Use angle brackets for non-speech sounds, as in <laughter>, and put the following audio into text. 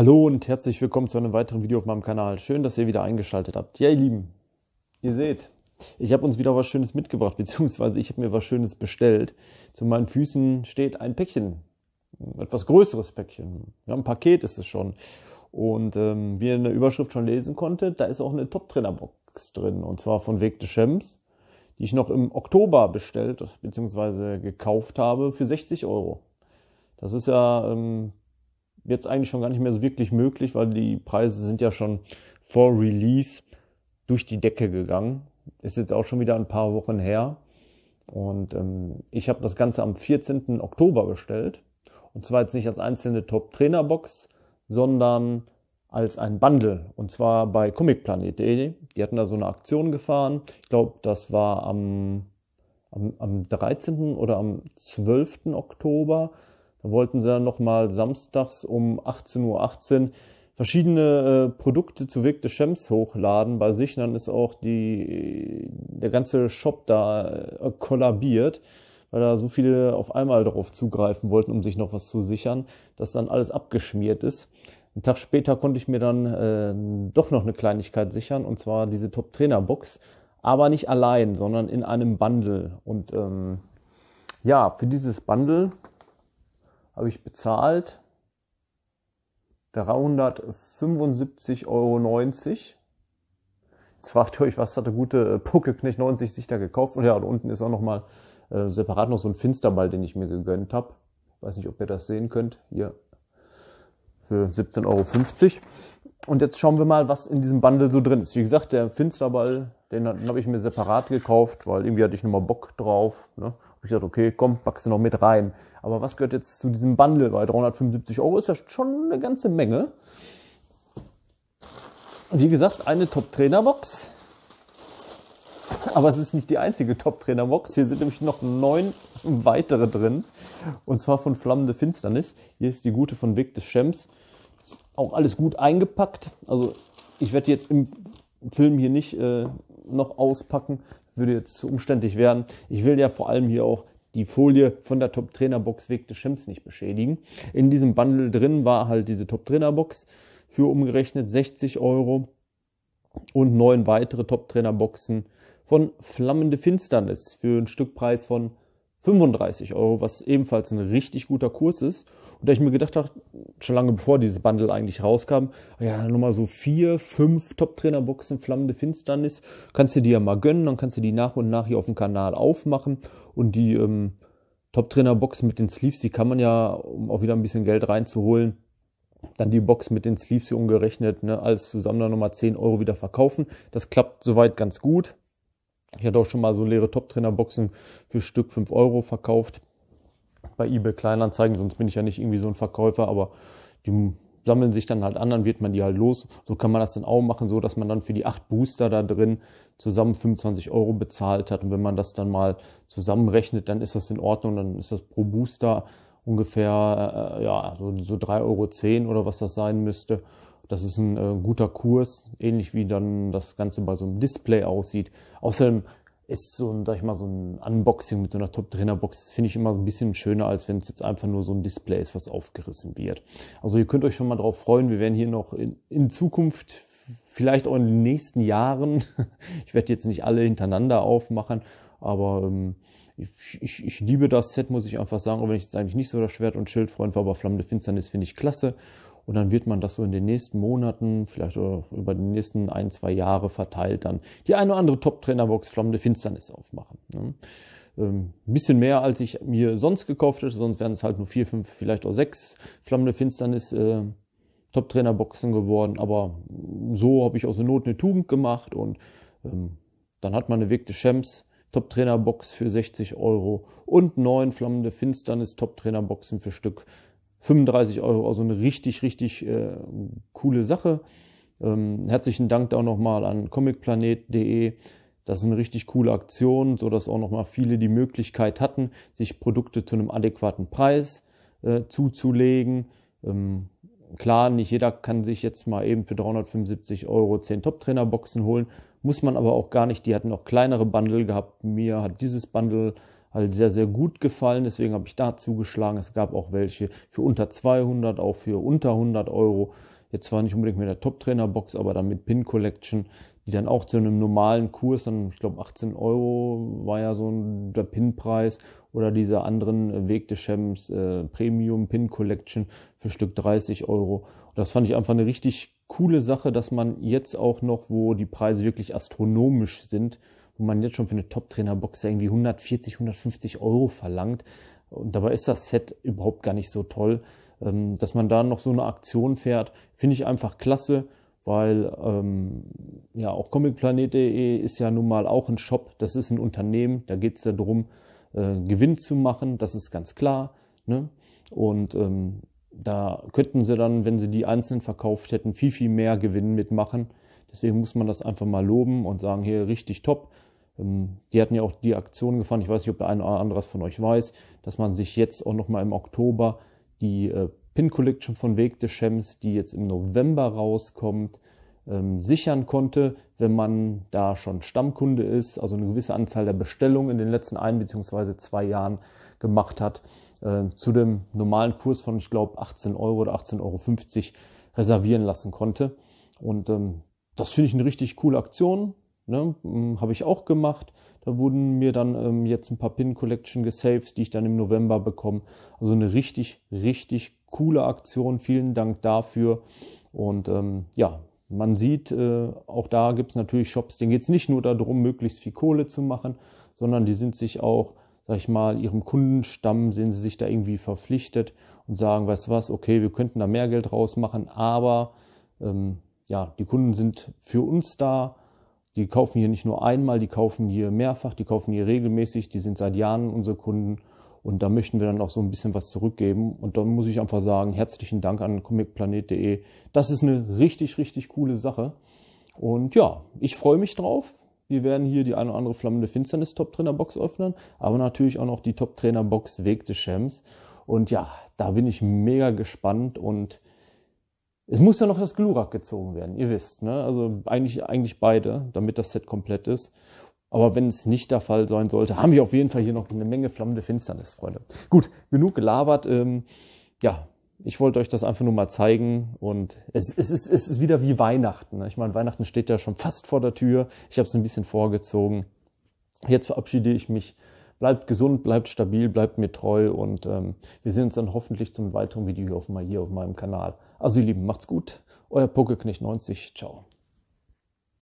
Hallo und herzlich willkommen zu einem weiteren Video auf meinem Kanal. Schön, dass ihr wieder eingeschaltet habt. Ja, ihr Lieben, ihr seht, ich habe uns wieder was Schönes mitgebracht, <laughs> beziehungsweise ich habe mir was Schönes bestellt. Zu meinen Füßen steht ein Päckchen, etwas größeres Päckchen. Ja, ein Paket ist es schon. Und ähm, wie ihr in der Überschrift schon lesen konntet, da ist auch eine Top-Trainer-Box drin, und zwar von Weg des Schems, die ich noch im Oktober bestellt, beziehungsweise gekauft habe, für 60 Euro. Das ist ja ähm, jetzt eigentlich schon gar nicht mehr so wirklich möglich, weil die Preise sind ja schon vor Release durch die Decke gegangen. Ist jetzt auch schon wieder ein paar Wochen her. Und ähm, ich habe das Ganze am 14. Oktober bestellt. Und zwar jetzt nicht als einzelne Top-Trainer-Box, sondern als ein Bundle. Und zwar bei comicplanet.de. Die hatten da so eine Aktion gefahren. Ich glaube, das war am, am, am 13. oder am 12. Oktober da wollten sie dann nochmal samstags um 18.18 Uhr verschiedene äh, Produkte zu Weg des Schems hochladen bei sich. Und dann ist auch die, der ganze Shop da äh, kollabiert, weil da so viele auf einmal darauf zugreifen wollten, um sich noch was zu sichern, dass dann alles abgeschmiert ist. Einen Tag später konnte ich mir dann äh, doch noch eine Kleinigkeit sichern, und zwar diese Top-Trainer-Box. Aber nicht allein, sondern in einem Bundle. Und ähm, ja, für dieses Bundle habe ich bezahlt 375,90 Euro. Jetzt fragt ihr euch, was hat der gute äh, Puckeknecht 90 sich da gekauft? Und ja, und unten ist auch nochmal äh, separat noch so ein Finsterball, den ich mir gegönnt habe. Weiß nicht, ob ihr das sehen könnt. Hier für 17,50 Euro. Und jetzt schauen wir mal, was in diesem Bundle so drin ist. Wie gesagt, der Finsterball, den, den habe ich mir separat gekauft, weil irgendwie hatte ich nochmal Bock drauf. Ne? ich gedacht, okay, komm, packst du noch mit rein. Aber was gehört jetzt zu diesem Bundle? Weil 375 Euro ist ja schon eine ganze Menge. Wie gesagt, eine Top-Trainer-Box. Aber es ist nicht die einzige Top-Trainer-Box. Hier sind nämlich noch neun weitere drin. Und zwar von Flammende Finsternis. Hier ist die gute von Vic des Schems. Auch alles gut eingepackt. Also ich werde jetzt im Film hier nicht äh, noch auspacken. Würde jetzt zu umständlich werden. Ich will ja vor allem hier auch die Folie von der Top Trainer Box Weg des Schims nicht beschädigen. In diesem Bundle drin war halt diese Top Trainer Box für umgerechnet 60 Euro und neun weitere Top Trainer Boxen von Flammende Finsternis für ein Stück Preis von 35 Euro, was ebenfalls ein richtig guter Kurs ist. Und da ich mir gedacht habe, schon lange bevor dieses Bundle eigentlich rauskam, ah ja, nochmal so vier, fünf Top-Trainer-Boxen Flammende Finsternis, kannst du dir ja mal gönnen, dann kannst du die nach und nach hier auf dem Kanal aufmachen und die ähm, Top-Trainer-Boxen mit den Sleeves, die kann man ja, um auch wieder ein bisschen Geld reinzuholen, dann die Box mit den Sleeves hier umgerechnet, ne, alles zusammen dann nochmal 10 Euro wieder verkaufen. Das klappt soweit ganz gut. Ich hatte auch schon mal so leere Top-Trainer-Boxen für Stück 5 Euro verkauft bei eBay Kleinanzeigen, sonst bin ich ja nicht irgendwie so ein Verkäufer, aber die sammeln sich dann halt an, dann wird man die halt los. So kann man das dann auch machen, so dass man dann für die acht Booster da drin zusammen 25 Euro bezahlt hat. Und wenn man das dann mal zusammenrechnet, dann ist das in Ordnung, dann ist das pro Booster ungefähr äh, ja, so, so 3,10 Euro oder was das sein müsste. Das ist ein äh, guter Kurs, ähnlich wie dann das Ganze bei so einem Display aussieht. Außerdem ist so ein, sag ich mal, so ein Unboxing mit so einer Top-Trainer-Box, finde ich immer so ein bisschen schöner, als wenn es jetzt einfach nur so ein Display ist, was aufgerissen wird. Also ihr könnt euch schon mal drauf freuen. Wir werden hier noch in, in Zukunft, vielleicht auch in den nächsten Jahren, <laughs> ich werde jetzt nicht alle hintereinander aufmachen, aber ähm, ich, ich, ich liebe das Set, muss ich einfach sagen, auch wenn ich jetzt eigentlich nicht so der Schwert- und Schildfreund war, aber Flammende Finsternis finde ich klasse. Und dann wird man das so in den nächsten Monaten, vielleicht auch über die nächsten ein, zwei Jahre verteilt, dann die eine oder andere Top-Trainerbox Flammende Finsternis aufmachen. Ne? Ein ähm, bisschen mehr, als ich mir sonst gekauft hätte, sonst wären es halt nur vier, fünf, vielleicht auch sechs Flammende Finsternis äh, top trainerboxen geworden. Aber so habe ich aus der Not eine Tugend gemacht und ähm, dann hat man eine Weg des Champs top trainerbox für 60 Euro und neun Flammende Finsternis top trainerboxen für Stück 35 Euro, also eine richtig, richtig äh, coole Sache. Ähm, herzlichen Dank auch nochmal an comicplanet.de. Das ist eine richtig coole Aktion, so dass auch nochmal viele die Möglichkeit hatten, sich Produkte zu einem adäquaten Preis äh, zuzulegen. Ähm, klar, nicht jeder kann sich jetzt mal eben für 375 Euro 10 Top-Trainer-Boxen holen. Muss man aber auch gar nicht. Die hatten auch kleinere Bundle gehabt. Mir hat dieses Bundle halt sehr, sehr gut gefallen. Deswegen habe ich da zugeschlagen. Es gab auch welche für unter 200, auch für unter 100 Euro. Jetzt zwar nicht unbedingt mit der Top-Trainer-Box, aber dann mit Pin-Collection, die dann auch zu einem normalen Kurs, dann ich glaube 18 Euro war ja so der Pin-Preis oder dieser anderen äh, Weg des Schems äh, Premium Pin Collection für Stück 30 Euro. Und das fand ich einfach eine richtig coole Sache, dass man jetzt auch noch, wo die Preise wirklich astronomisch sind, wo man jetzt schon für eine Top-Trainer-Box irgendwie 140, 150 Euro verlangt. Und dabei ist das Set überhaupt gar nicht so toll. Ähm, dass man da noch so eine Aktion fährt, finde ich einfach klasse, weil ähm, ja auch comicplanet.de ist ja nun mal auch ein Shop, das ist ein Unternehmen, da geht es ja darum, äh, Gewinn zu machen, das ist ganz klar. Ne? Und ähm, da könnten sie dann, wenn sie die einzelnen verkauft hätten, viel, viel mehr Gewinn mitmachen. Deswegen muss man das einfach mal loben und sagen, hier richtig top, ähm, die hatten ja auch die Aktion gefahren, ich weiß nicht, ob der eine oder andere von euch weiß, dass man sich jetzt auch nochmal im Oktober die äh, Pin Collection von Weg des Schems, die jetzt im November rauskommt, ähm, sichern konnte, wenn man da schon Stammkunde ist, also eine gewisse Anzahl der Bestellungen in den letzten ein bzw. zwei Jahren gemacht hat, äh, zu dem normalen Kurs von, ich glaube, 18 Euro oder 18,50 Euro reservieren lassen konnte. Und ähm, das finde ich eine richtig coole Aktion. Ne? Habe ich auch gemacht. Da wurden mir dann ähm, jetzt ein paar Pin-Collection gesaved, die ich dann im November bekomme. Also eine richtig, richtig coole Aktion. Vielen Dank dafür. Und ähm, ja, man sieht, äh, auch da gibt es natürlich Shops, denen geht es nicht nur darum, möglichst viel Kohle zu machen, sondern die sind sich auch, sag ich mal, ihrem Kundenstamm sehen sie sich da irgendwie verpflichtet und sagen, weißt du was, okay, wir könnten da mehr Geld rausmachen, aber ähm, ja, die Kunden sind für uns da die kaufen hier nicht nur einmal, die kaufen hier mehrfach, die kaufen hier regelmäßig, die sind seit Jahren unsere Kunden und da möchten wir dann auch so ein bisschen was zurückgeben. Und dann muss ich einfach sagen, herzlichen Dank an comicplanet.de. Das ist eine richtig, richtig coole Sache. Und ja, ich freue mich drauf. Wir werden hier die eine oder andere flammende Finsternis Top Trainer Box öffnen, aber natürlich auch noch die Top Trainer Box Weg des Schems. Und ja, da bin ich mega gespannt und es muss ja noch das Glurak gezogen werden, ihr wisst, ne? Also eigentlich, eigentlich beide, damit das Set komplett ist. Aber wenn es nicht der Fall sein sollte, haben wir auf jeden Fall hier noch eine Menge flammende Finsternis, Freunde. Gut, genug gelabert. Ähm, ja, ich wollte euch das einfach nur mal zeigen. Und es, es, ist, es ist wieder wie Weihnachten. Ne? Ich meine, Weihnachten steht ja schon fast vor der Tür. Ich habe es ein bisschen vorgezogen. Jetzt verabschiede ich mich bleibt gesund, bleibt stabil, bleibt mir treu und ähm, wir sehen uns dann hoffentlich zum weiteren Video auf, hier auf meinem Kanal. Also ihr Lieben, macht's gut. Euer Pokeknecht90. Ciao.